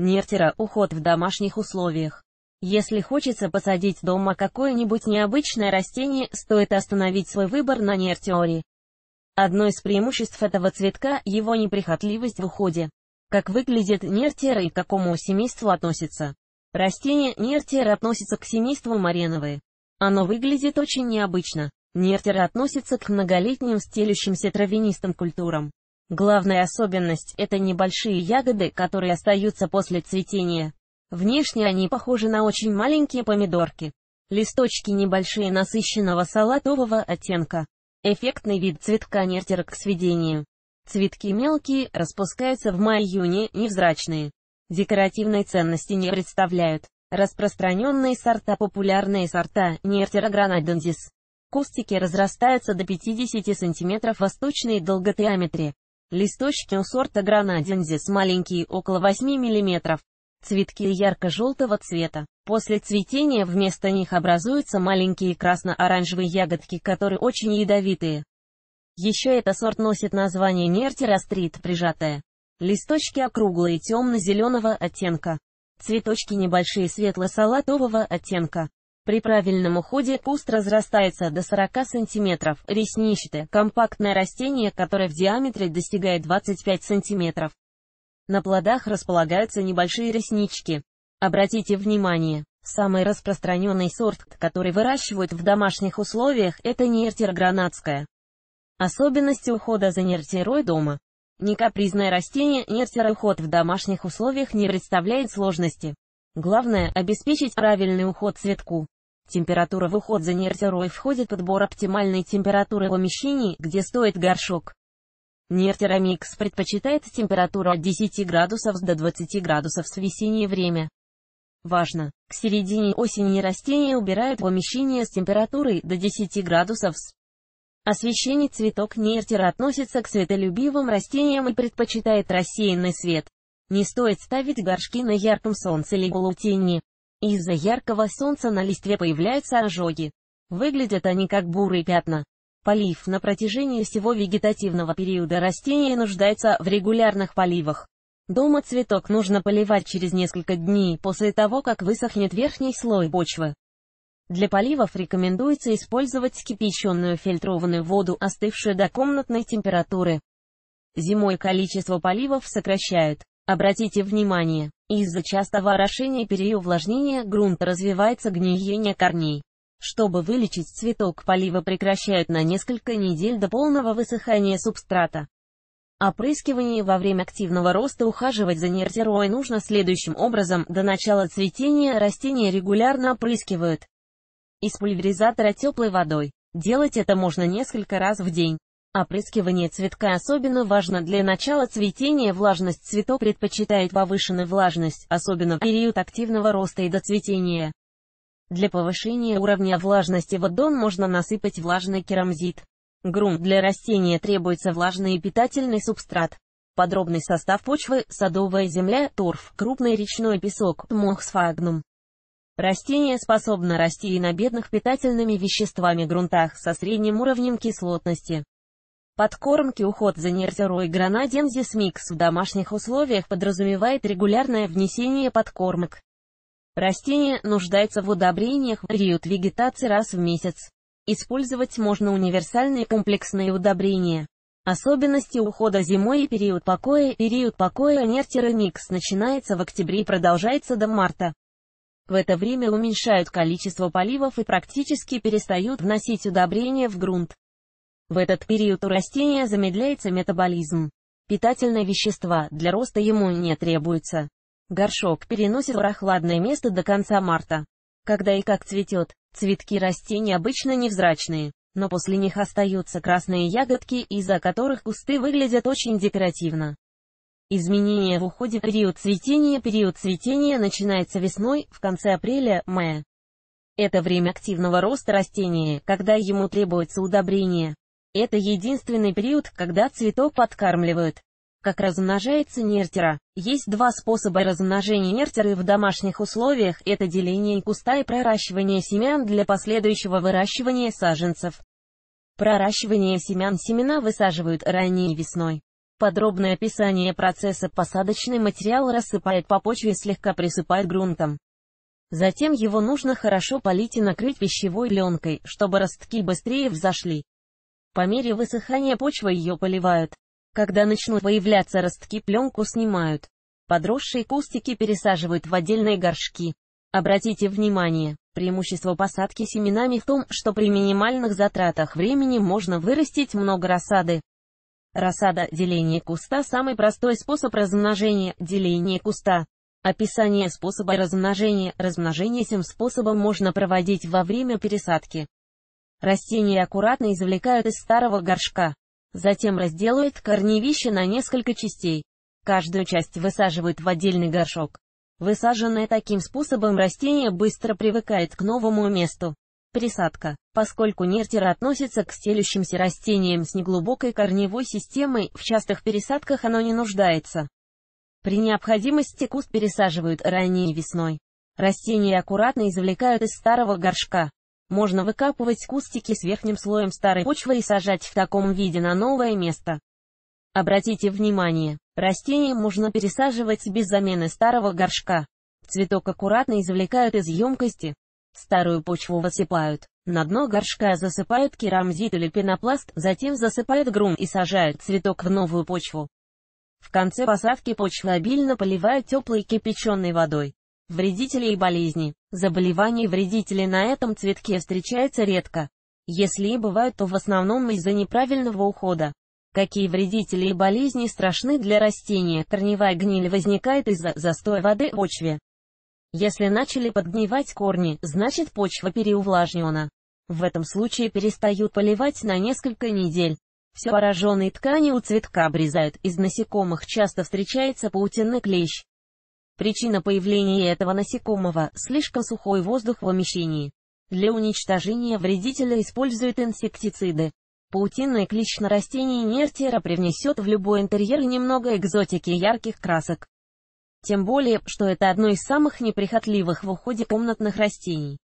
Нертера – уход в домашних условиях. Если хочется посадить дома какое-нибудь необычное растение, стоит остановить свой выбор на нертиоре. Одно из преимуществ этого цветка – его неприхотливость в уходе. Как выглядит нертера и к какому семейству относится? Растение нертера относится к семейству мареновые. Оно выглядит очень необычно. Нертера относится к многолетним стелющимся травянистым культурам. Главная особенность – это небольшие ягоды, которые остаются после цветения. Внешне они похожи на очень маленькие помидорки. Листочки небольшие насыщенного салатового оттенка. Эффектный вид цветка нертер к сведению. Цветки мелкие, распускаются в мае-июне, невзрачные. Декоративной ценности не представляют. Распространенные сорта Популярные сорта нертера гранадензис. Кустики разрастаются до 50 см восточной долготеаметре. Листочки у сорта гранадензис маленькие, около 8 мм. Цветки ярко-желтого цвета. После цветения вместо них образуются маленькие красно-оранжевые ягодки, которые очень ядовитые. Еще этот сорт носит название нертирострит прижатая. Листочки округлые темно-зеленого оттенка. Цветочки небольшие светло-салатового оттенка. При правильном уходе куст разрастается до 40 см. Ресничатое – компактное растение, которое в диаметре достигает 25 см. На плодах располагаются небольшие реснички. Обратите внимание, самый распространенный сорт, который выращивают в домашних условиях, это нертира гранатская. Особенности ухода за нертирой дома. Некапризное растение нертира уход в домашних условиях не представляет сложности. Главное – обеспечить правильный уход цветку. Температура в уход за нертирой входит подбор оптимальной температуры в помещении, где стоит горшок. Нертирамикс предпочитает температуру от 10 градусов до 20 градусов в весеннее время. Важно! К середине осени растения убирают в помещение с температурой до 10 градусов Освещение цветок нейртера относится к светолюбивым растениям и предпочитает рассеянный свет. Не стоит ставить горшки на ярком солнце или полутени. Из-за яркого солнца на листве появляются ожоги. Выглядят они как бурые пятна. Полив на протяжении всего вегетативного периода растения нуждается в регулярных поливах. Дома цветок нужно поливать через несколько дней после того, как высохнет верхний слой почвы. Для поливов рекомендуется использовать скипяченную фильтрованную воду, остывшую до комнатной температуры. Зимой количество поливов сокращают. Обратите внимание, из-за частого орошения переувлажнения грунта развивается гниение корней. Чтобы вылечить цветок полива прекращают на несколько недель до полного высыхания субстрата. Опрыскивание во время активного роста ухаживать за нертерой нужно следующим образом. До начала цветения растения регулярно опрыскивают из пульверизатора теплой водой. Делать это можно несколько раз в день. Опрыскивание цветка особенно важно для начала цветения. Влажность цветок предпочитает повышенную влажность, особенно в период активного роста и доцветения. Для повышения уровня влажности в аддон можно насыпать влажный керамзит. Грунт для растения требуется влажный и питательный субстрат. Подробный состав почвы, садовая земля, торф, крупный речной песок, мох сфагнум. Растение способно расти и на бедных питательными веществами грунтах со средним уровнем кислотности. Подкормки уход за нерзерой гранадензис микс в домашних условиях подразумевает регулярное внесение подкормок. Растение нуждается в удобрениях в период вегетации раз в месяц. Использовать можно универсальные комплексные удобрения. Особенности ухода зимой и период покоя Период покоя нертера микс начинается в октябре и продолжается до марта. В это время уменьшают количество поливов и практически перестают вносить удобрения в грунт. В этот период у растения замедляется метаболизм. Питательные вещества для роста ему не требуются. Горшок переносит в прохладное место до конца марта. Когда и как цветет, цветки растений обычно невзрачные, но после них остаются красные ягодки, из-за которых кусты выглядят очень декоративно. Изменения в уходе период цветения Период цветения начинается весной, в конце апреля-мая. Это время активного роста растения, когда ему требуется удобрение, это единственный период, когда цветок подкармливают. Как размножается нертера? Есть два способа размножения нертеры в домашних условиях, это деление куста и проращивание семян для последующего выращивания саженцев. Проращивание семян семена высаживают ранней весной. Подробное описание процесса посадочный материал рассыпает по почве и слегка присыпает грунтом. Затем его нужно хорошо полить и накрыть пищевой пленкой, чтобы ростки быстрее взошли. По мере высыхания почвы ее поливают. Когда начнут появляться ростки, пленку снимают. Подросшие кустики пересаживают в отдельные горшки. Обратите внимание, преимущество посадки семенами в том, что при минимальных затратах времени можно вырастить много рассады. Рассада – деление куста – самый простой способ размножения, деление куста. Описание способа размножения, размножение этим способом можно проводить во время пересадки. Растения аккуратно извлекают из старого горшка. Затем разделывают корневище на несколько частей. Каждую часть высаживают в отдельный горшок. Высаженное таким способом растение быстро привыкает к новому месту. Присадка. Поскольку нертера относится к стелющимся растениям с неглубокой корневой системой, в частых пересадках оно не нуждается. При необходимости куст пересаживают ранней весной. Растения аккуратно извлекают из старого горшка. Можно выкапывать кустики с верхним слоем старой почвы и сажать в таком виде на новое место. Обратите внимание, растение можно пересаживать без замены старого горшка. Цветок аккуратно извлекают из емкости. Старую почву высыпают. На дно горшка засыпают керамзит или пенопласт, затем засыпают грунт и сажают цветок в новую почву. В конце посадки почву обильно поливают теплой кипяченой водой. Вредители и болезни. Заболеваний вредителей на этом цветке встречается редко. Если и бывают, то в основном из-за неправильного ухода. Какие вредители и болезни страшны для растения? Корневая гниль возникает из-за застоя воды в почве. Если начали подгнивать корни, значит почва переувлажнена. В этом случае перестают поливать на несколько недель. Все пораженные ткани у цветка обрезают, из насекомых часто встречается паутинный клещ. Причина появления этого насекомого – слишком сухой воздух в помещении. Для уничтожения вредителя используют инсектициды. Паутинный клещ на растении нертера привнесет в любой интерьер немного экзотики и ярких красок. Тем более, что это одно из самых неприхотливых в уходе комнатных растений.